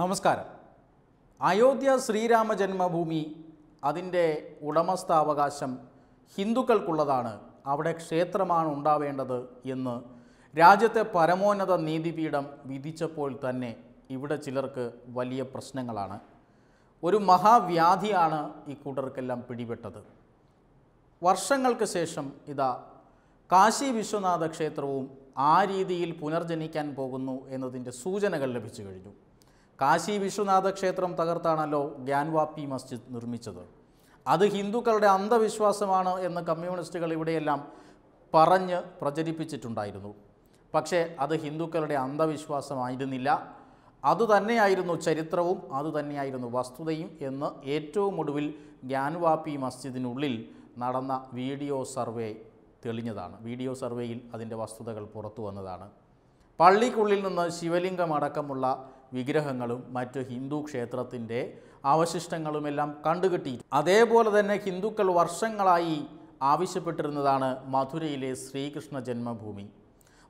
നമസ്കാരം അയോധ്യ ശ്രീരാമ ജന്മഭൂമി അതിൻ്റെ ഉടമസ്ഥാവകാശം ഹിന്ദുക്കൾക്കുള്ളതാണ് അവിടെ ക്ഷേത്രമാണ് ഉണ്ടാവേണ്ടത് എന്ന് രാജ്യത്തെ പരമോന്നത നീതിപീഠം വിധിച്ചപ്പോൾ തന്നെ ഇവിടെ ചിലർക്ക് വലിയ പ്രശ്നങ്ങളാണ് ഒരു മഹാവ്യാധിയാണ് ഈ കൂട്ടർക്കെല്ലാം പിടിപെട്ടത് വർഷങ്ങൾക്ക് ശേഷം ഇതാ കാശി വിശ്വനാഥ ക്ഷേത്രവും ആ രീതിയിൽ പുനർജനിക്കാൻ പോകുന്നു എന്നതിൻ്റെ സൂചനകൾ ലഭിച്ചു കഴിഞ്ഞു കാശി വിശ്വനാഥ ക്ഷേത്രം തകർത്താണല്ലോ ഗ്യാൻവാപ്പി മസ്ജിദ് നിർമ്മിച്ചത് അത് ഹിന്ദുക്കളുടെ അന്ധവിശ്വാസമാണ് എന്ന് കമ്മ്യൂണിസ്റ്റുകൾ ഇവിടെയെല്ലാം പറഞ്ഞ് പ്രചരിപ്പിച്ചിട്ടുണ്ടായിരുന്നു പക്ഷേ അത് ഹിന്ദുക്കളുടെ അന്ധവിശ്വാസമായിരുന്നില്ല അതുതന്നെയായിരുന്നു ചരിത്രവും അതുതന്നെയായിരുന്നു വസ്തുതയും എന്ന് ഏറ്റവും ഒടുവിൽ ഗ്യാൻവാപ്പി മസ്ജിദിനുള്ളിൽ നടന്ന വീഡിയോ സർവേ തെളിഞ്ഞതാണ് വീഡിയോ സർവേയിൽ അതിൻ്റെ വസ്തുതകൾ പുറത്തു വന്നതാണ് പള്ളിക്കുള്ളിൽ നിന്ന് അടക്കമുള്ള വിഗ്രഹങ്ങളും മറ്റ് ഹിന്ദു ക്ഷേത്രത്തിൻ്റെ അവശിഷ്ടങ്ങളുമെല്ലാം കണ്ടുകിട്ടി അതേപോലെ തന്നെ ഹിന്ദുക്കൾ വർഷങ്ങളായി ആവശ്യപ്പെട്ടിരുന്നതാണ് മധുരയിലെ ശ്രീകൃഷ്ണ ജന്മഭൂമി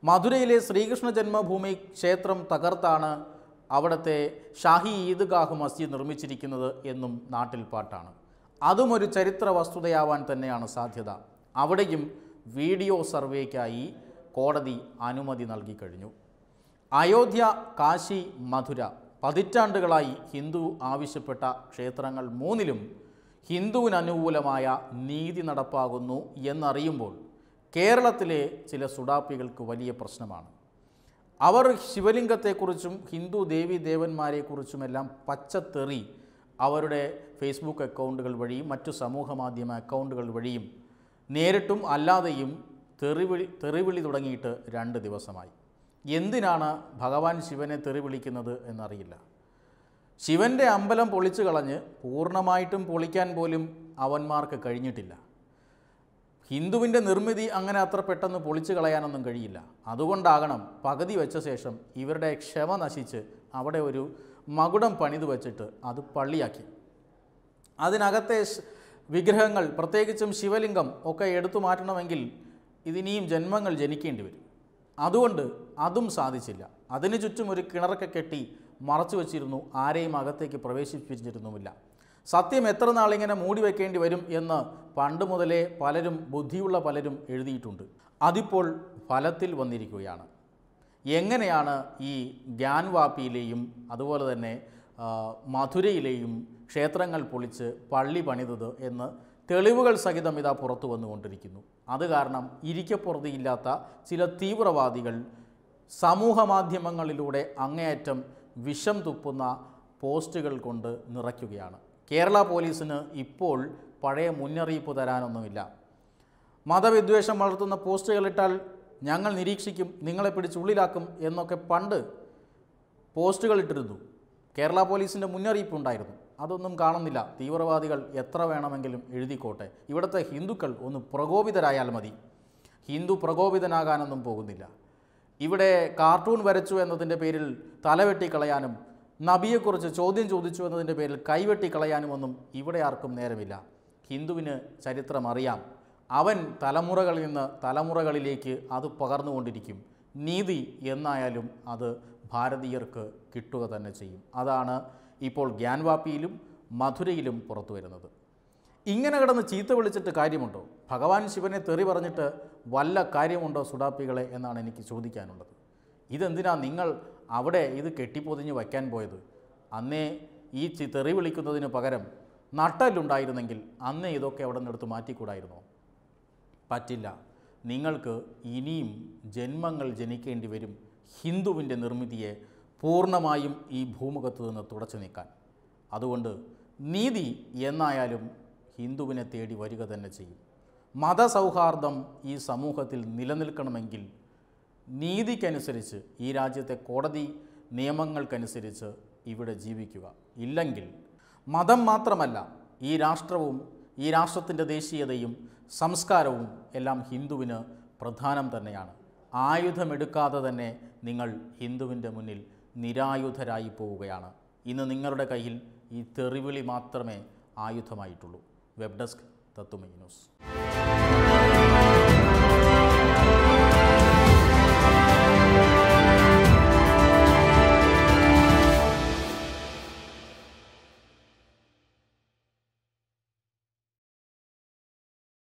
മധുരയിലെ ശ്രീകൃഷ്ണ ജന്മഭൂമി ക്ഷേത്രം തകർത്താണ് അവിടുത്തെ ഷാഹി ഈദ്ഗാഹ് മസ്ജിദ് നിർമ്മിച്ചിരിക്കുന്നത് എന്നും നാട്ടിൽ പാട്ടാണ് അതും ഒരു ചരിത്ര വസ്തുതയാവാൻ തന്നെയാണ് സാധ്യത അവിടെയും വീഡിയോ സർവേക്കായി കോടതി അനുമതി നൽകി കഴിഞ്ഞു അയോധ്യ കാശി മധുര പതിറ്റാണ്ടുകളായി ഹിന്ദു ആവശ്യപ്പെട്ട ക്ഷേത്രങ്ങൾ മൂന്നിലും ഹിന്ദുവിന് നീതി നടപ്പാകുന്നു എന്നറിയുമ്പോൾ കേരളത്തിലെ ചില സുഡാപ്പികൾക്ക് വലിയ പ്രശ്നമാണ് അവർ ശിവലിംഗത്തെക്കുറിച്ചും ഹിന്ദു ദേവി ദേവന്മാരെക്കുറിച്ചുമെല്ലാം പച്ചത്തെറി അവരുടെ ഫേസ്ബുക്ക് അക്കൗണ്ടുകൾ വഴിയും മറ്റു സമൂഹ മാധ്യമ അക്കൗണ്ടുകൾ വഴിയും നേരിട്ടും അല്ലാതെയും തെറിവിളി തെറിവിളി തുടങ്ങിയിട്ട് രണ്ട് ദിവസമായി എന്തിനാണ് ഭഗവാൻ ശിവനെ തെറി വിളിക്കുന്നത് എന്നറിയില്ല ശിവൻ്റെ അമ്പലം പൊളിച്ചു കളഞ്ഞ് പൂർണ്ണമായിട്ടും പൊളിക്കാൻ പോലും അവന്മാർക്ക് കഴിഞ്ഞിട്ടില്ല ഹിന്ദുവിൻ്റെ നിർമ്മിതി അങ്ങനെ അത്ര പെട്ടെന്ന് പൊളിച്ചു കളയാനൊന്നും കഴിയില്ല അതുകൊണ്ടാകണം പകുതി വെച്ച ശേഷം ഇവരുടെ ക്ഷമ നശിച്ച് അവിടെ ഒരു മകുടം പണിതു വച്ചിട്ട് അത് പള്ളിയാക്കി അതിനകത്തെ വിഗ്രഹങ്ങൾ പ്രത്യേകിച്ചും ശിവലിംഗം ഒക്കെ എടുത്തു മാറ്റണമെങ്കിൽ ഇതിനിയും ജന്മങ്ങൾ ജനിക്കേണ്ടി വരും അതുകൊണ്ട് അതും സാധിച്ചില്ല അതിനു ചുറ്റും ഒരു കിണറൊക്കെ കെട്ടി മറച്ചു വച്ചിരുന്നു ആരെയും അകത്തേക്ക് പ്രവേശിപ്പിച്ചിരുന്നുമില്ല സത്യം എത്ര നാളിങ്ങനെ മൂടി വയ്ക്കേണ്ടി വരും എന്ന് പണ്ട് മുതലേ പലരും ബുദ്ധിയുള്ള പലരും എഴുതിയിട്ടുണ്ട് അതിപ്പോൾ ഫലത്തിൽ വന്നിരിക്കുകയാണ് എങ്ങനെയാണ് ഈ ഗ്യാൻവാപ്പിയിലെയും അതുപോലെ തന്നെ മധുരയിലെയും ക്ഷേത്രങ്ങൾ പൊളിച്ച് പള്ളി പണിതത് എന്ന് തെളിവുകൾ സഹിതം ഇതാ പുറത്തു വന്നുകൊണ്ടിരിക്കുന്നു അത് കാരണം ഇരിക്കപ്പുറതിയില്ലാത്ത ചില തീവ്രവാദികൾ സമൂഹ മാധ്യമങ്ങളിലൂടെ അങ്ങേയറ്റം വിഷം തുപ്പുന്ന പോസ്റ്റുകൾ കൊണ്ട് നിറയ്ക്കുകയാണ് കേരള പോലീസിന് ഇപ്പോൾ പഴയ മുന്നറിയിപ്പ് തരാനൊന്നുമില്ല മതവിദ്വേഷം വളർത്തുന്ന പോസ്റ്റുകളിട്ടാൽ ഞങ്ങൾ നിരീക്ഷിക്കും നിങ്ങളെ പിടിച്ച് ഉള്ളിലാക്കും എന്നൊക്കെ പണ്ട് പോസ്റ്റുകളിട്ടിരുന്നു കേരള പോലീസിൻ്റെ മുന്നറിയിപ്പ് ഉണ്ടായിരുന്നു അതൊന്നും കാണുന്നില്ല തീവ്രവാദികൾ എത്ര വേണമെങ്കിലും എഴുതിക്കോട്ടെ ഇവിടുത്തെ ഹിന്ദുക്കൾ ഒന്ന് പ്രകോപിതരായാൽ മതി ഹിന്ദു പ്രകോപിതനാകാനൊന്നും പോകുന്നില്ല ഇവിടെ കാർട്ടൂൺ വരച്ചു എന്നതിൻ്റെ പേരിൽ തലവെട്ടിക്കളയാനും നബിയെക്കുറിച്ച് ചോദ്യം ചോദിച്ചു എന്നതിൻ്റെ പേരിൽ കൈവെട്ടിക്കളയാനും ഒന്നും ഇവിടെ ആർക്കും നേരമില്ല ഹിന്ദുവിന് ചരിത്രം അറിയാം അവൻ തലമുറകളിൽ നിന്ന് തലമുറകളിലേക്ക് അത് പകർന്നുകൊണ്ടിരിക്കും നീതി എന്നായാലും അത് ഭാരതീയർക്ക് കിട്ടുക തന്നെ ചെയ്യും അതാണ് ഇപ്പോൾ ഗ്യാൻവാപ്പിയിലും മധുരയിലും പുറത്തു വരുന്നത് ഇങ്ങനെ കിടന്ന് ചീത്ത വിളിച്ചിട്ട് കാര്യമുണ്ടോ ഭഗവാൻ ശിവനെ തെറി പറഞ്ഞിട്ട് വല്ല കാര്യമുണ്ടോ സുഡാപ്പികളെ എന്നാണ് എനിക്ക് ചോദിക്കാനുള്ളത് ഇതെന്തിനാ നിങ്ങൾ അവിടെ ഇത് കെട്ടിപ്പൊതിഞ്ഞ് വയ്ക്കാൻ പോയത് അന്നേ ഈ തെറി വിളിക്കുന്നതിന് പകരം നട്ടലുണ്ടായിരുന്നെങ്കിൽ അന്നേ ഇതൊക്കെ അവിടെ നിന്നെടുത്ത് മാറ്റിക്കൂടായിരുന്നോ പറ്റില്ല നിങ്ങൾക്ക് ഇനിയും ജന്മങ്ങൾ ജനിക്കേണ്ടി വരും ഹിന്ദുവിൻ്റെ നിർമ്മിതിയെ പൂർണ്ണമായും ഈ ഭൂമുഖത്ത് നിന്ന് തുടച്ചു നീക്കാൻ അതുകൊണ്ട് നീതി എന്നായാലും ഹിന്ദുവിനെ തേടി വരിക തന്നെ ചെയ്യും മതസൗഹാർദ്ദം ഈ സമൂഹത്തിൽ നിലനിൽക്കണമെങ്കിൽ നീതിക്കനുസരിച്ച് ഈ രാജ്യത്തെ കോടതി നിയമങ്ങൾക്കനുസരിച്ച് ഇവിടെ ജീവിക്കുക ഇല്ലെങ്കിൽ മതം മാത്രമല്ല ഈ രാഷ്ട്രവും ഈ രാഷ്ട്രത്തിൻ്റെ ദേശീയതയും സംസ്കാരവും എല്ലാം ഹിന്ദുവിന് പ്രധാനം തന്നെയാണ് ആയുധമെടുക്കാതെ തന്നെ നിങ്ങൾ ഹിന്ദുവിൻ്റെ മുന്നിൽ നിരായുധരായി പോവുകയാണ് ഇന്ന് നിങ്ങളുടെ കയ്യിൽ ഈ തെറിവിളി മാത്രമേ ആയുധമായിട്ടുള്ളൂ വെബ് ഡെസ്ക് തത്തുമൈ ന്യൂസ്